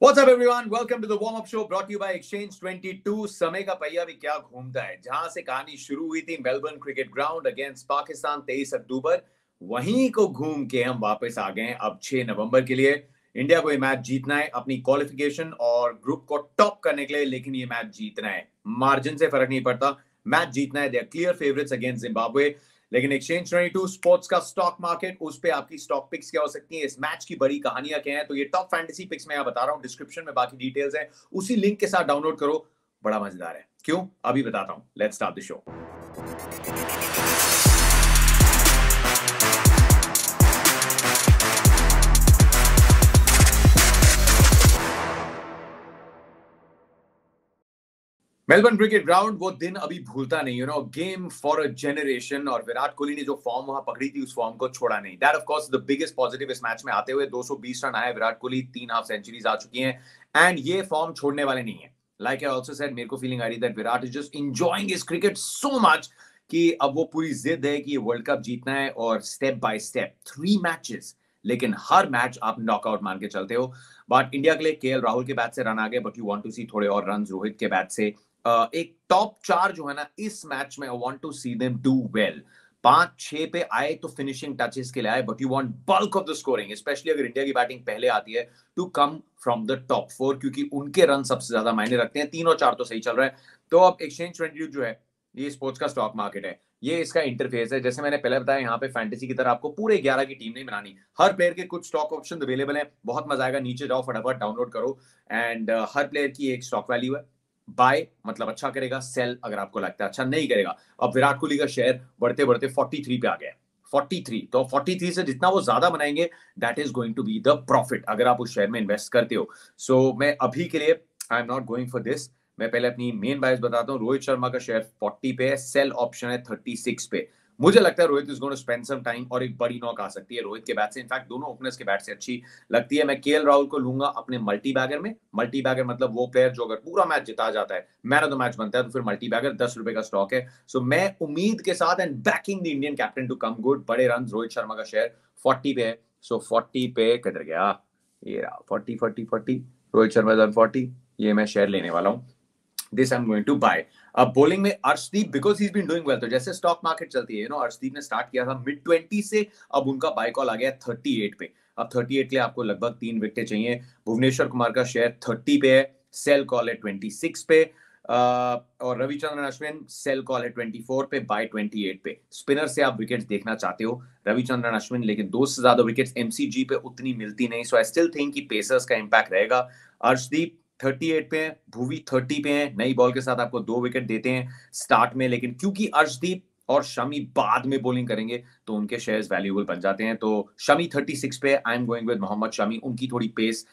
What's up everyone? Welcome to the warm up show brought to you by Exchange 22. समय का पहिया भी क्या घूमता है जहां से कहानी शुरू हुई थी Melbourne cricket ground against Pakistan 23 अक्टूबर वहीं को घूम के हम वापस आ गए अब 6 नवंबर के लिए इंडिया को ये मैच जीतना है अपनी क्वालिफिकेशन और ग्रुप को टॉप करने के लिए लेकिन ये मैच जीतना है मार्जिन से फर्क नहीं पड़ता मैच जीतना है they clear favourites against Zimbabwe लेकिन एक्सचेंज ट्वेंटी टू स्पोर्ट्स का स्टॉक मार्केट उस पर आपकी स्टॉक पिक्स क्या हो सकती है इस मैच की बड़ी कहानियां क्या है तो ये टॉप फैंटेसी पिक्स मैं बता रहा हूँ डिस्क्रिप्शन में बाकी डिटेल्स है उसी लिंक के साथ डाउनलोड करो बड़ा मजेदार है क्यों अभी बताता हूँ let start the show Melbourne cricket ground वो दिन अभी भूलता नहीं you know game for a generation और विराट कोहली ने जो फॉर्म वहां पकड़ी थी उस फॉर्म को छोड़ा नहीं that of course the biggest positive इस मैच में आते हुए 220 रन आए विराट कोहली तीन हाफ सेंचुरीज आ चुकी हैं एंड ये फॉर्म छोड़ने वाले नहीं है लाइक आई ऑल्सो सेड मेरे को फीलिंग आ रही that Virat is just enjoying his cricket so much कि अब वो पूरी जिद है कि वर्ल्ड कप जीतना है और step by step three matches लेकिन हर मैच आप नॉकआउट मान के चलते हो बट इंडिया के लिए के राहुल के बैट से रन आ गए but you want to see थोड़े और रन रोहित के बैट से एक टॉप चार जो है ना इस मैच में I want to see them do well पांच छह पे आए तो फिनिशिंग टचेस के लिए आए but you want bulk of the scoring specially अगर इंडिया की बैटिंग पहले आती है to come from the top four क्योंकि उनके रन सबसे ज्यादा मायने रखते हैं तीन और चार तो सही चल रहा है तो अब एक्सचेंज ट्वेंटी जो है ये स्पोर्ट्स का स्टॉक मार्केट है ये इसका इंटरफेस है जैसे मैंने पहले बताया यहाँ पे फैंटेसी की तरह आपको पूरे ग्यारह की टीम नहीं बनानी हर प्लेयर के कुछ स्टॉक ऑप्शन अवेलेबल है बहुत मजा आएगा नीचे जाओ फटाफट डाउनलोड करो एंड हर प्लेयर की एक स्टॉक वैल्यू है बाय मतलब अच्छा करेगा सेल अगर आपको लगता है अच्छा नहीं करेगा अब विराट कोहली का शेयर बढ़ते बढ़ते 43 पे आ गया 43 तो 43 से जितना वो ज्यादा बनाएंगे that is going to be the profit अगर आप उस शेयर में इन्वेस्ट करते हो सो so, मैं अभी के लिए I am not going for this मैं पहले अपनी मेन बायस बताता हूँ रोहित शर्मा का शेयर 40 पे है सेल ऑप्शन है 36 पे मुझे लगता है Rohit is going to spend some time और एक बड़ी नॉक आ सकती है रोहित के बैट से इनफैक्ट दोनों ओपनर्स के बैट से अच्छी लगती है मैं के राहुल को लूंगा अपने मल्टी बैगर में मल्टी बैगर मतलब वो प्लेयर जो अगर पूरा मैच जिता जाता है मैन ऑफ द मैच बनता है तो फिर मल्टी बैगर दस रुपए का स्टॉक है सो so, मैं उम्मीद के साथ and backing the Indian captain to come good बड़े रन रोहित शर्मा का शेयर फोर्टी पे है सो फोर्टी पे किधर गया ये forty forty forty Rohit Sharma forty ये मैं शेयर लेने वाला हूँ this I am going to buy अब बोलिंग में Arshdeep because he been doing well तो जैसे स्टॉक मार्केट चलती है यू नो अर्शदीप ने स्टार्ट किया था मिड ट्वेंटी से अब उनका बाय कॉल आ गया थर्टी एट पे अब थर्टी एट के लिए आपको लगभग तीन विकेट चाहिए भुवनेश्वर कुमार का शेयर थर्टी पे है सेल कॉल है ट्वेंटी सिक्स पे Uh, और रविचंद्रन अश्विन सेल कॉल है 24 पे बाय 28 पे स्पिनर से आप विकेट्स देखना चाहते हो रविचंद्रन अश्विन लेकिन दो से ज्यादा विकेट्स एमसीजी पे उतनी मिलती नहीं सो आई स्टिल थिंक कि पेसर्स का इंपैक्ट रहेगा अर्शदीप 38 पे भूवी भुवी 30 पे हैं नई बॉल के साथ आपको दो विकेट देते हैं स्टार्ट में लेकिन क्योंकि अर्शदीप और शमी बाद में बोलिंग करेंगे तो उनके शेयर्स वैल्यूएबल बन जाते हैं तो शमी 36 पे I am going with Mohammed Shami उनकी थोड़ी pace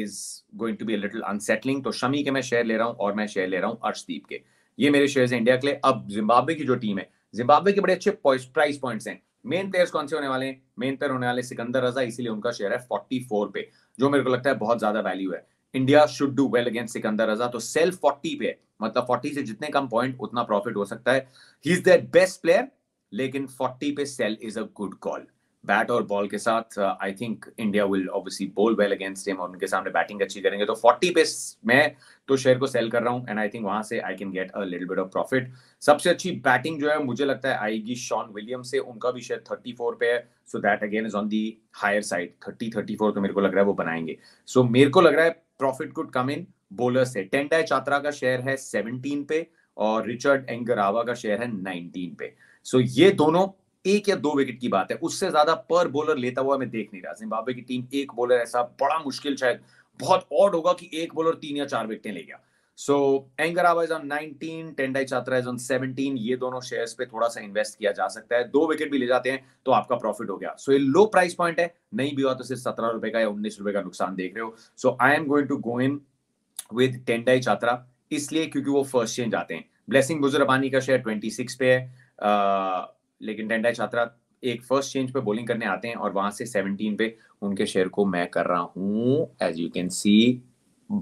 is going to be little unsettling तो शमी के मैं शेयर ले रहा हूं और मैं शेयर ले रहा हूं अर्शदीप के ये मेरे शेयर हैं इंडिया के लिए अब जिम्बाब्वे की जो टीम है जिम्बाब्वे के बड़े अच्छे प्राइस पॉइंट्स हैं मेन प्लेयर्स कौन से होने वाले हैं मेन प्लेयर होने वाले सिकंदर रजा इसीलिए उनका शेयर है 44 पे जो मेरे को लगता है बहुत ज्यादा वैल्यू है India should do well against Sikandar Raza तो सेल 40 पे मतलब 40 से जितने कम पॉइंट उतना प्रॉफिट हो सकता है he is that best player लेकिन 40 पे sell is a good call bat और बॉल के साथ I think India will obviously bowl well against him और उनके सामने बैटिंग अच्छी करेंगे तो 40 पे मैं तो शेयर को सेल कर रहा हूं एंड आई थिंक वहां से I can get a little bit of profit सबसे अच्छी बैटिंग जो है मुझे लगता है आएगी शॉन विलियम से उनका भी शेयर 34 पे है so that again is on the higher side 30 34 तो मेरे को लग रहा है वो बनाएंगे सो so, मेरे को लग रहा है profit could come in bowler से टेंडा चात्रा का शेयर है 17 पे और रिचर्ड एंगरावा का शेयर है 19 पे सो so, ये दोनों एक या दो विकेट की बात है उससे ज्यादा पर बॉलर लेता हुआ मैं देख नहीं रहा जिम्बाब्वे की टीम एक बॉलर ऐसा बड़ा मुश्किल शायद बहुत ऑड होगा कि एक बॉलर तीन या चार विकेटें ले गया so anger is on nineteen Tendai Chatara is on seventeen ये दोनों शेयर्स पे थोड़ा सा इन्वेस्ट किया जा सकता है दो विकेट भी ले जाते हैं तो आपका प्रॉफिट हो गया सो so, ये लो प्राइस पॉइंट है नहीं भी हुआ तो सिर्फ सत्रह रुपए का या उन्नीस रुपए का नुकसान देख रहे हो so I am going to go in with Tendai Chatara इसलिए क्योंकि वो फर्स्ट चेंज आते हैं ब्लेसिंग बुजुर्बानी का शेयर ट्वेंटी पे है uh, लेकिन डेंडा छात्रा एक फर्स्ट चेंज पे बोलिंग करने आते हैं और वहां से 17 पे उनके शेयर को मैं कर रहा हूं as you can see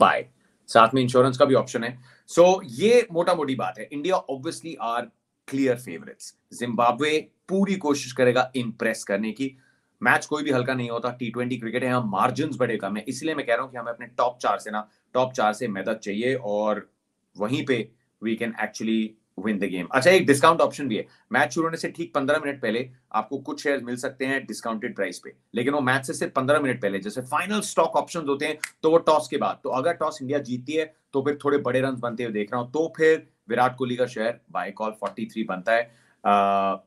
buy साथ में इंश्योरेंस का भी ऑप्शन है सो so, ये मोटा मोटी बात है India obviously are clear favourites Zimbabwe पूरी कोशिश करेगा इंप्रेस करने की मैच कोई भी हल्का नहीं होता टी ट्वेंटी क्रिकेट है मार्जिन बड़े कम है इसलिए मैं कह रहा हूं कि हमें अपने टॉप चार से ना टॉप चार से मदद चाहिए और वहीं पे we can actually win the game अच्छा एक डिस्काउंट ऑप्शन भी है मैच शुरू होने से ठीक पंद्रह मिनट पहले आपको कुछ शेयर मिल सकते हैं डिस्काउंटेड प्राइस पे लेकिन वो मैच से सिर्फ पंद्रह मिनट पहले जैसे फाइनल स्टॉक ऑप्शन होते हैं तो वो टॉस के बाद तो अगर टॉस इंडिया जीतती है तो फिर थोड़े बड़े रन बनते हुए देख रहा हूं तो फिर विराट कोहली का share buy call forty three बनता है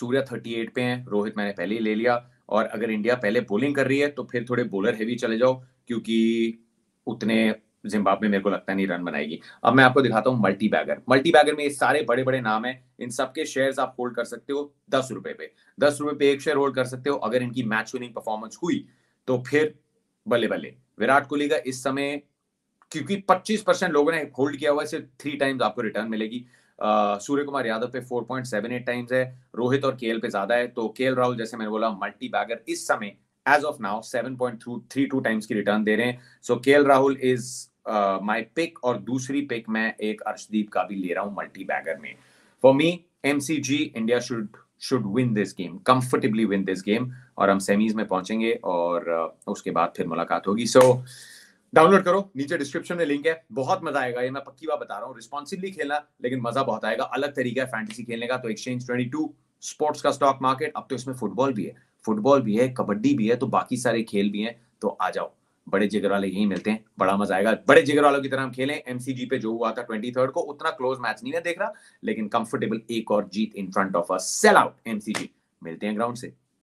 सूर्य थर्टी एट पे है रोहित मैंने पहले ही ले लिया और अगर इंडिया पहले बोलिंग कर रही है तो फिर थोड़े बोलर हैवी चले जाओ क्योंकि उतने जिम्बाब्वे मेरे को लगता नहीं रन बनाएगी अब मैं आपको दिखाता हूँ मल्टी बैगर मल्टी बैगर में ये सारे बड़े बड़े नाम है इन सबके शेयर आप होल्ड कर सकते हो दस रुपए पे दस रुपए पे एक शेयर होल्ड कर सकते हो अगर इनकी मैच विनिंग परफॉर्मेंस हुई तो फिर बल्ले बल्ले विराट कोहली का इस समय क्योंकि पच्चीस परसेंट लोगों ने होल्ड किया हुआ है सिर्फ थ्री टाइम्स आपको रिटर्न मिलेगी सूर्य कुमार यादव पे 4.78 टाइम्स है रोहित और केएल पे ज्यादा है तो केएल राहुल जैसे मैंने बोला मल्टी बैगर इस समय as of now two times की रिटर्न दे रहे हैं सो KL Rahul is my pick और दूसरी पिक मैं एक अर्शदीप का भी ले रहा हूं मल्टी बैगर में for me MCG India should should win this game comfortably win this game और हम सेमीज में पहुंचेंगे और उसके बाद फिर मुलाकात होगी सो so, डाउनलोड करो नीचे डिस्क्रिप्शन में लिंक है बहुत मजा आएगा ये मैं पक्की बात बता रहा हूँ रिस्पॉन्सिवली खेलना लेकिन मजा बहुत आएगा अलग तरीका है फैंटेसी खेलने का तो एक्सचेंज ट्वेंटी टू स्पोर्ट्स का स्टॉक मार्केट अब तो इसमें फुटबॉल भी है फुटबॉल भी है कबड्डी भी है तो बाकी सारे खेल भी हैं तो आ जाओ बड़े जिगर वाले यही मिलते हैं बड़ा मजा आएगा बड़े जिगर वालों की तरह हम खेलें एमसीजी पे जो हुआ था ट्वेंटी थर्ड को उतना क्लोज मैच नहीं है देख रहा लेकिन कंफर्टेबल एक और जीत in front of a sell out MCG मिलते हैं ग्राउंड से